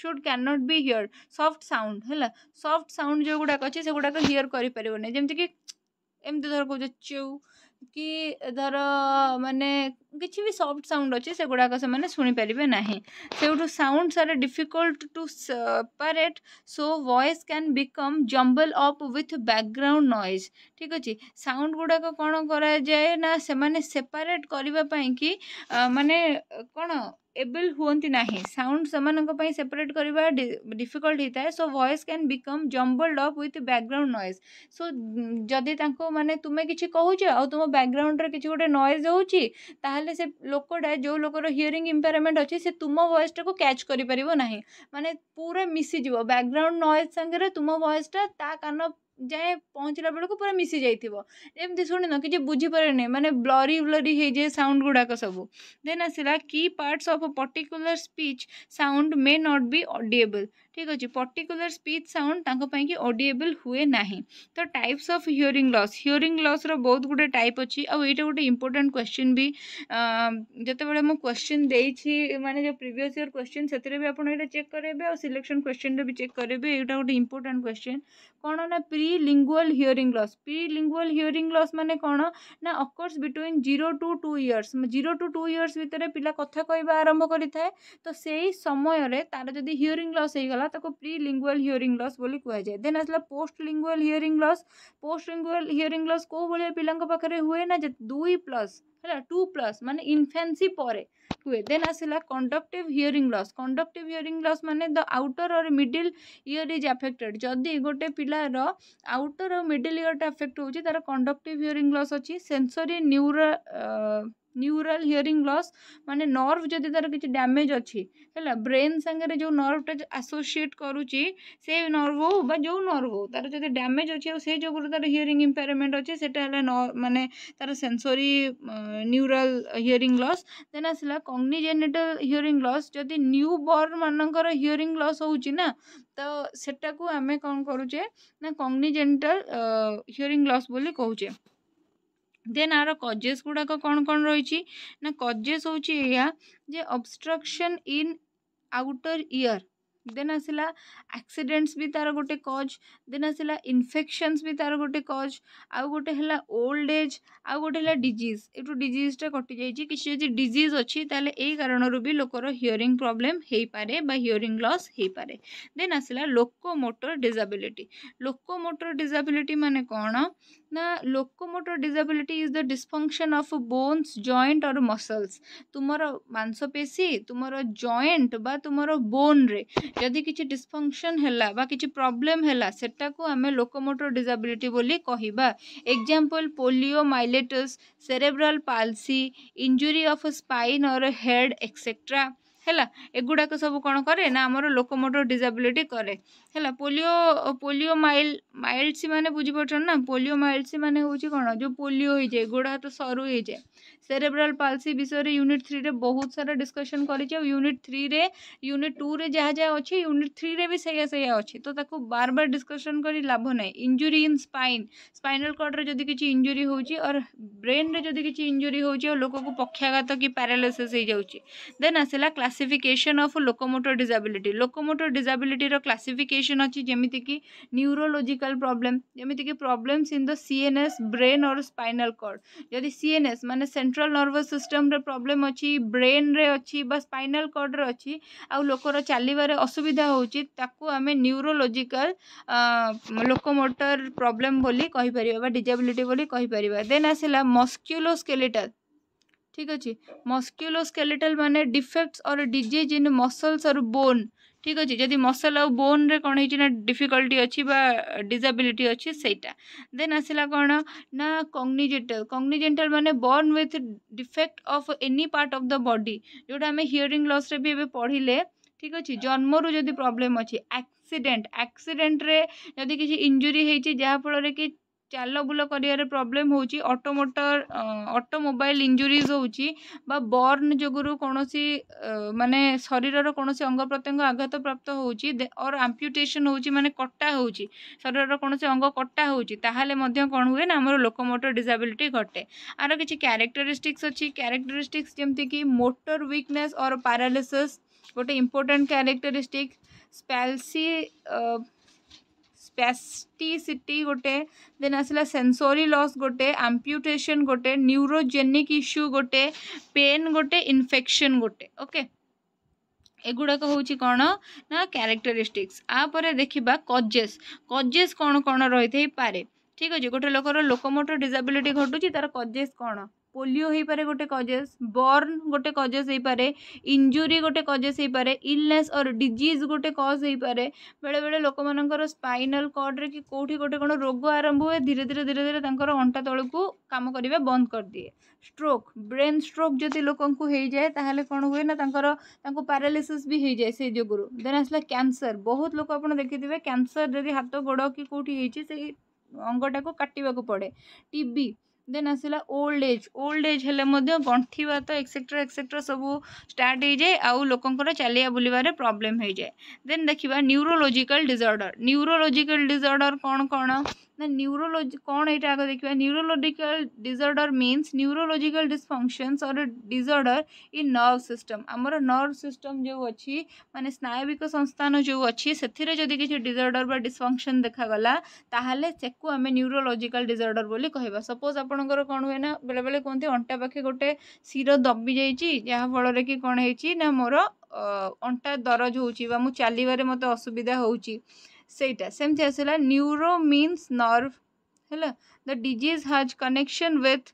should can not be hear soft sound ହେଲା ସଫ୍ଟ ସାଉଣ୍ଡ ଯେଉଁଗୁଡ଼ାକ ଅଛି ସେଗୁଡ଼ାକ ହିଅର୍ କରିପାରିବନି ଯେମିତିକି ଏମିତି ଧର କହୁଛ ଚିଉ କି ଧର ମାନେ कि भी सफ्ट साउंड अच्छे से गुड़ाक से शुणीपर ना से साउंड सारे difficult to separate so voice can become jumble up with background noise ठीक अच्छे साउंड गुड़ाक कौन कराए ना सेमाने सेपरेट करने कि मानने कौन एबल हूँ ना साउंड सेपरेट करवा डिफिकल्ट होता है so voice can become jumbled up with background noise so जदि मानते तुम्हें कि कह तुम बैकग्राउंड रे कि गोटे नएज हो ତାହେଲେ ସେ ଲୋକଟା ଯେଉଁ ଲୋକର ହିଅରିଂ ଇମ୍ପେୟାରମେଣ୍ଟ ଅଛି ସେ ତୁମ ଭଏସ୍ଟାକୁ କ୍ୟାଚ୍ କରିପାରିବ ନାହିଁ ମାନେ ପୁରା ମିଶିଯିବ ବ୍ୟାକ୍ଗ୍ରାଉଣ୍ଡ ନଏଜ୍ ସାଙ୍ଗରେ ତୁମ ଭଏସ୍ଟା ତା କାନ ଯାଏଁ ପହଞ୍ଚିଲା ବେଳକୁ ପୁରା ମିଶି ଯାଇଥିବ ଏମିତି ଶୁଣିନ କିଛି ବୁଝିପାରିନି ମାନେ ବ୍ଲରି ବ୍ଲରି ହେଇଯାଏ ସାଉଣ୍ଡ ଗୁଡ଼ାକ ସବୁ ଦେନ୍ ଆସିଲା କି parts of a particular speech sound may not be audible ঠিক ଅଛି ପର୍ଟିକୁଲାର ସ୍ପିଚ୍ ସାଉଣ୍ଡ ତାଙ୍କ ପାଇଁକି ଅଡ଼ିଏବଲ୍ ହୁଏ ନାହିଁ ତ types of hearing loss hearing ଲସ୍ର ବହୁତ ଗୁଡ଼ିଏ ଟାଇପ୍ ଅଛି ଆଉ ଏଇଟା ଗୋଟେ ଇମ୍ପୋର୍ଟାଣ୍ଟ କ୍ୱେଶ୍ଚିନ୍ ବି ଯେତେବେଳେ ମୁଁ କ୍ୱେଶ୍ଚିନ୍ ଦେଇଛି ମାନେ ଯେଉଁ ପ୍ରିଭିୟସ୍ ଇୟର୍ କ୍ୱେଶ୍ଚିନ୍ ସେଥିରେ ବି ଆପଣ ଏଇଟା ଚେକ୍ କରିବେ ଆଉ ସିଲେକ୍ସନ୍ କ୍ୱେଶ୍ଚିନ୍ରେ ବି ଚେକ୍ କରିବେ ଏଇଟା ଗୋଟେ ଇମ୍ପୋର୍ଟାଣ୍ଟ କ୍ୱେଶ୍ଚିନ୍ କ'ଣ ନା prelingual hearing loss prelingual hearing loss ମାନେ କ'ଣ ନା occurs between zero to two years zero to two years ଭିତରେ ପିଲା କଥା କହିବା ଆରମ୍ଭ କରିଥାଏ ତ ସେଇ ସମୟରେ ତା'ର ଯଦି ହିୟରିଂ ଲସ୍ ହେଇଗଲା होगा ताको प्री लिंगुआल हिअरींग लस क्या देन आसला पोस्ट लिंगुआल हिअरींग लस पोस्ट लिंगुआल हिअरींग लस कौ भाया पिला हुए ना दुई प्लस है टू प्लस मानते इनफेन्सी पर हुए देन आसला कंडक्टिव हिअरींग लस कंडक्टिव हिअरींग लस मैंने द आउटर और मिडिल इयर इज अफेक्टेड जदि गोटे पिलार आउटर और मिडिल इयरटा अफेक्ट हो रहा कंडक्टिव हिअरींग लस अच्छी sensory neuro neural hearing loss ମାନେ ନର୍ଭ ଯଦି ତାର କିଛି ଡ୍ୟାମେଜ୍ ଅଛି ହେଲା ବ୍ରେନ୍ ସାଙ୍ଗରେ ଯେଉଁ ନର୍ଭଟା ଆସୋସିଏଟ୍ କରୁଛି ସେ ନର୍ଭ ହଉ ବା ଯେଉଁ ନର୍ଭ ହଉ ତାର ଯଦି ଡ୍ୟାମେଜ୍ ଅଛି ଆଉ ସେ ଯୋଗୁଁ ତାର ହିୟରିଂ ଇମ୍ପେୟାରମେଣ୍ଟ ଅଛି ସେଟା ହେଲା ମାନେ ତାର sensory neural hearing loss then ଆସିଲା କଗ୍ନିଜେନିଟାଲ ହିୟରିଂ ଲସ୍ ଯଦି ନ୍ୟୁ ବର୍ନମାନଙ୍କର ହିୟରିଂ ଲସ୍ ହେଉଛି ନା ତ ସେଟାକୁ ଆମେ କ'ଣ କରୁଛେ ନା କଗ୍ନିଜେନିଟାଲ ହିୟରିଂ ଲସ୍ ବୋଲି କହୁଛେ ଦେନ୍ ଆର କଜେସ୍ ଗୁଡ଼ାକ କ'ଣ କ'ଣ ରହିଛି ନା କଜେସ୍ ହେଉଛି ଏଇଆ ଯେ obstruction in outer ear then ଆସିଲା ଆକ୍ସିଡେଣ୍ଟସ୍ ବି ତା'ର ଗୋଟେ କଜ୍ ଦେନ୍ ଆସିଲା ଇନଫେକ୍ସନ୍ସ ବି ତା'ର ଗୋଟେ କଜ୍ ଆଉ ଗୋଟେ ହେଲା ଓଲ୍ଡ ଏଜ୍ ଆଉ ଗୋଟେ ହେଲା ଡିଜିଜ୍ ଏଠୁ ଡିଜିଜ୍ଟା କଟିଯାଇଛି କିଛି ଯଦି ଡିଜିଜ୍ ଅଛି ତାହେଲେ ଏଇ କାରଣରୁ ବି ଲୋକର ହିୟରିଂ ପ୍ରୋବ୍ଲେମ୍ ହେଇପାରେ ବା ହିୟରିଂ ଲସ୍ ହେଇପାରେ ଦେନ୍ ଆସିଲା ଲୋକୋମୋଟର ଡିଜାବିଲିଟି ଲୋକୋମୋଟର ଡିଜାବିଲିଟି ମାନେ କ'ଣ ना locomotor disability is the dysfunction of bones joint और मसल्स तुम मांसपेशी तुम जॉन्ट बा तुम बोन रे जदि किसी डिसफंक्शन है कि प्रॉब्लम है से आम लोकोमोटर डिजाबिलिटी कह example polio myelitis cerebral palsy injury of spine और हेड एक्सेट्रा ହେଲା ଏଗୁଡ଼ାକ ସବୁ କ'ଣ କରେ ନା ଆମର ଲୋକୋମୋଟର ଡିଜାବିଲିଟି କରେ ହେଲା ପୋଲିଓ ପୋଲିଓ ମାଇଲ ମାଇଲ୍ଡସି ମାନେ ବୁଝିପାରୁଛନ୍ତି ନା ପୋଲିଓ ମାଇଲ୍ଡସି ମାନେ ହେଉଛି କ'ଣ ଯେଉଁ ପୋଲିଓ ହେଇଯାଏ ଗୋଡ଼ ହାତ ସରୁ ହେଇଯାଏ सेरेब्राल पालसी विषय में यूनिट थ्री रे बहुत सारा डिस्कसन कर यूनिट थ्री रे यूनिट टू रे जहाँ जहाँ अच्छे यूनिट थ्री रे भी से अच्छे तो ताको बार बार डिस्कसन कर लाभ ना इंजुरी इन स्पाइन स्पाइनल कर्ड्रे जो किसी इंजुरी होर ब्रेन रे जदि किसी इंजुरी हो लोक को पक्षाघात कि पारालाइसीस देन आसला क्लासीफिकेसन अफ लोकमोटर डिजाबिलिटी लोकमोटर डिजाबिलिटर क्लासीफिकेसन अच्छी जमीती न्यूरोलोजिकाल प्रोब्लेम जमीती problems in the CNS brain और स्पाइनल कर्ड जदि CNS N S central nervous system रे प्रॉब्लम अच्छी ब्रेन रे अच्छी बस स्पाइनल कॉर्ड रे अच्छी आ लोकर चलबारे असुविधा ताकू आमे न्यूरोलॉजिकल लोकोमोटर प्रॉब्लम बोली कही पार डिजेबिलिटी बोली कही पार देन आसला मस्क्युलोस्केलेटल ठीक अच्छे मस्क्युलोस्केलेटल माने डिफेक्ट्स और डिजीज इन मसल्स और बोन ঠিক আছে যদি মসল আউ বোন্রে କ'ଣ ହେଇଛି ନା ଡିଫିକଲ୍ଟି ଅଛି ବା ଡିଜାବିଲିଟି ଅଛି ସେଇଟା ଦେନ୍ ଆସିଲା କ'ଣ ନା କଗ୍ନିଜେଣ୍ଟାଲ କଗ୍ନିଜେଣ୍ଟାଲ ମାନେ born with defect of any part of the body ଯେଉଁଟା ଆମେ ହିୟରିଂ ଲସ୍ରେ ବି ଏବେ ପଢ଼ିଲେ ଠିକ୍ ଅଛି ଜନ୍ମରୁ ଯଦି ପ୍ରୋବ୍ଲେମ୍ ଅଛି ଆକ୍ସିଡେଣ୍ଟ ଆକ୍ସିଡେଣ୍ଟରେ ଯଦି କିଛି ଇଞ୍ଜୁରି ହେଇଛି ଯାହାଫଳରେ କି ଚାଲବୁଲ କରିବାରେ ପ୍ରୋବ୍ଲେମ୍ ହେଉଛି ଅଟୋମୋଟର ଅଟୋମୋବାଇଲ୍ ଇଞ୍ଜୁରିଜ୍ ହେଉଛି ବା ବର୍ନ ଯୋଗୁଁରୁ କୌଣସି ମାନେ ଶରୀରର କୌଣସି ଅଙ୍ଗ ପ୍ରତ୍ୟଙ୍ଗ ଆଘାତ ପ୍ରାପ୍ତ ହେଉଛି ଅର୍ ଆମ୍ପ୍ୟୁଟେସନ୍ ହେଉଛି ମାନେ କଟା ହେଉଛି ଶରୀରର କୌଣସି ଅଙ୍ଗ କଟା ହେଉଛି ତାହେଲେ ମଧ୍ୟ କ'ଣ ହୁଏ ନା ଆମର ଲୋକମୋଟର ଡିସାବିଲିଟି ଘଟେ ଆର କିଛି କ୍ୟାରେକ୍ଟରିଷ୍ଟିକ୍ସ ଅଛି କ୍ୟାରେକ୍ଟରିଷ୍ଟିକ୍ସ ଯେମିତିକି ମୋଟର ୱିକ୍ନେସ୍ ଅର୍ ପାରାଲିସିସ୍ ଗୋଟେ ଇମ୍ପୋର୍ଟାଣ୍ଟ କ୍ୟାରେକ୍ଟରିଷ୍ଟିକ୍ ସ୍ପାଲ୍ସି ସ୍ପାଷ୍ଟିସିଟି ଗୋଟେ ଦେନ୍ ଆସିଲା ସେନ୍ସୋରି ଲସ୍ ଗୋଟେ ଆମ୍ପ୍ୟୁଟେସନ୍ ଗୋଟେ ନ୍ୟୁରୋଜେନିକ୍ ଇସ୍ୟୁ ଗୋଟେ ପେନ୍ ଗୋଟେ ଇନଫେକ୍ସନ୍ ଗୋଟେ ଓକେ ଏଗୁଡ଼ାକ ହେଉଛି କ'ଣ ନା କ୍ୟାରେକ୍ଟରିଷ୍ଟିକ୍ସ ଆପରେ ଦେଖିବା କଜେସ୍ କଜେସ୍ କ'ଣ କ'ଣ ରହିଥାଇପାରେ ଠିକ୍ ଅଛି ଗୋଟେ ଲୋକର ଲୋକମୋଟର ଡିଜାବିଲିଟି ଘଟୁଛି ତା'ର କଜେସ୍ କ'ଣ ପୋଲିଓ ହୋଇପାରେ ଗୋଟେ କଜେସ୍ ବର୍ନ ଗୋଟେ କଜେସ୍ ହୋଇପାରେ ଇଞ୍ଜୁରି ଗୋଟେ କଜେସ୍ ହୋଇପାରେ ଇଲନେସ୍ ଅର୍ ଡିଜିଜ୍ ଗୋଟେ କଜ୍ ହୋଇପାରେ ବେଳେବେଳେ ଲୋକମାନଙ୍କର ସ୍ପାଇନାଲ୍ କର୍ଡ଼ରେ କି କେଉଁଠି ଗୋଟେ କ'ଣ ରୋଗ ଆରମ୍ଭ ହୁଏ ଧୀରେ ଧୀରେ ଧୀରେ ଧୀରେ ତାଙ୍କର ଅଣ୍ଟା ତଳକୁ କାମ କରିବା ବନ୍ଦ କରିଦିଏ ଷ୍ଟ୍ରୋକ୍ ବ୍ରେନ୍ ଷ୍ଟ୍ରୋକ୍ ଯଦି ଲୋକଙ୍କୁ ହେଇଯାଏ ତାହେଲେ କ'ଣ ହୁଏ ନା ତାଙ୍କର ତାଙ୍କୁ ପାରାଲିସିସ୍ ବି ହେଇଯାଏ ସେଇ ଯୋଗୁରୁ ଦେନ୍ ଆସିଲା କ୍ୟାନ୍ସର ବହୁତ ଲୋକ ଆପଣ ଦେଖିଥିବେ କ୍ୟାନ୍ସର ଯଦି ହାତ ଗୋଡ଼ କି କେଉଁଠି ହେଇଛି ସେଇ ଅଙ୍ଗଟାକୁ କାଟିବାକୁ ପଡ଼େ ଟିବି ଦେନ୍ ଆସିଲା ଓଲ୍ଡ ଏଜ୍ ଓଲ୍ଡ ଏଜ୍ ହେଲେ ମଧ୍ୟ ଗଣ୍ଠି ବାତ ଏକ୍ସେଟ୍ରା ଏକ୍ସେଟ୍ରା ସବୁ ଷ୍ଟାର୍ଟ ହେଇଯାଏ ଆଉ ଲୋକଙ୍କର ଚାଲିବା ବୁଲିବାରେ ପ୍ରୋବ୍ଲେମ୍ ହେଇଯାଏ ଦେନ୍ ଦେଖିବା ନ୍ୟୁରୋଲୋଜିକାଲ୍ ଡିଜର୍ଡ଼ର ନ୍ୟୁରୋଲୋଜିକାଲ୍ ଡିଜର୍ଡ଼ର କ'ଣ କ'ଣ the neurology कौन ये आगे देखा neurological disorder means neurological dysfunctions और डिजर्डर इन नर्व सिस्टम आमर नर्व सिस्टम जो अच्छी मानने स्नायविक संस्थान जो अच्छी से जदि किसी डिजर्डर बा डिसफंक्शन देखागला ताहले सेकु आम न्यूरोलोजिकल डिजर्डर बोली कहवा सपोज आपणकर कौन हुए ना बेले बेले कहते अंटा पाखे गोटे शिर दबी जाइए जहाँफल कि कौन हो मोर ଅଣ୍ଟା ଦରଜ ହେଉଛି ବା ମୁଁ ଚାଲିବାରେ ମୋତେ ଅସୁବିଧା ହେଉଛି সেইটা সেম যে আসলে নিউরো मींस নার্ভ হলা the disease has connection with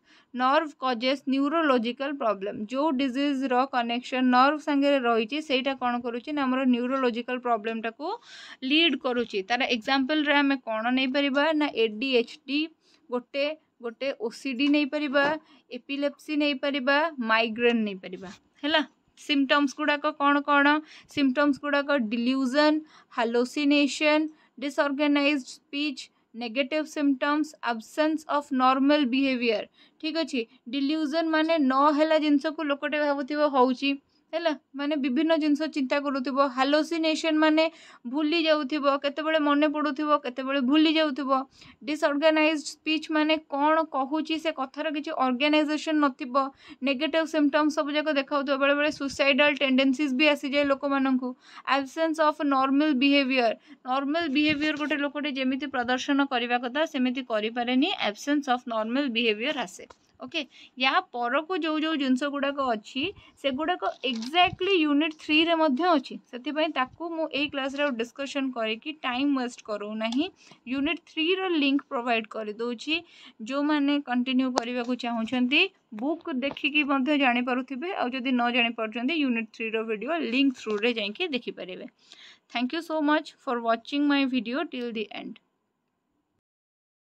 nerve causes neurological problem যে ডিজিজ র কানেকশন নার্ভ সंगे রইছে সেইটা কোন করুচি না আমরো নিউরোলজিক্যাল প্রবলেমটাকে লিড করুচি তার एग्जांपल রে আমি কোন নেই পারিব না এডিএইচডি গটে গটে ওসিডি নেই পারিব এপিলিপসি নেই পারিব মাইগ্রেন নেই পারিব হলা सिमटम्स गुड़ाक कौन कौन सिम्टम्स गुड़ाक delusion hallucination disorganise speech negative symptoms absence of normal behaviour ठीक अच्छे डिल्यूजन मान नाला जिनस को लोकटे भावुव हो ହେଲା ମାନେ ବିଭିନ୍ନ ଜିନିଷ ଚିନ୍ତା କରୁଥିବ ହାଲୋସିନେସନ୍ ମାନେ ଭୁଲି ଯାଉଥିବ କେତେବେଳେ ମନେ ପଡ଼ୁଥିବ କେତେବେଳେ ଭୁଲି ଯାଉଥିବ ଡିସଅର୍ଗାନାଇଜ୍ ସ୍ପିଚ୍ ମାନେ କ'ଣ କହୁଛି ସେ କଥାର କିଛି ଅର୍ଗାନାଇଜେସନ୍ ନଥିବ ନେଗେଟିଭ୍ ସିମ୍ପଟମ୍ସ ସବୁଯାକ ଦେଖାଉଥିବ ବେଳେବେଳେ ସୁସାଇଡ଼ାଲ୍ ଟେଣ୍ଡେନ୍ସିଜ୍ ବି ଆସିଯାଏ ଲୋକମାନଙ୍କୁ absence of normal behaviour normal behaviour ଗୋଟେ ଲୋକଟେ ଯେମିତି ପ୍ରଦର୍ଶନ କରିବା କଥା ସେମିତି କରିପାରେନି ଆବସେନ୍ସ ଅଫ୍ ନର୍ମାଲ୍ ବିହେଭିଅର୍ ଆସେ ओके या परक जो जो जिनस गुड़ाक अच्छी से गुड़ाक एक्जाक्टली यूनिट थ्री अच्छी से क्लास डिस्कसन कै कि टाइम वेस्ट करूना यूनिट थ्री रिंक प्रोभाइड करदे जो मैंने कंटिन्यू करने को चाहते बुक देखिकी जापे आदि न जापर यूनिट थ्री रिड लिंक थ्रु्रे जा देखिपर thank you so much for watching my video till the and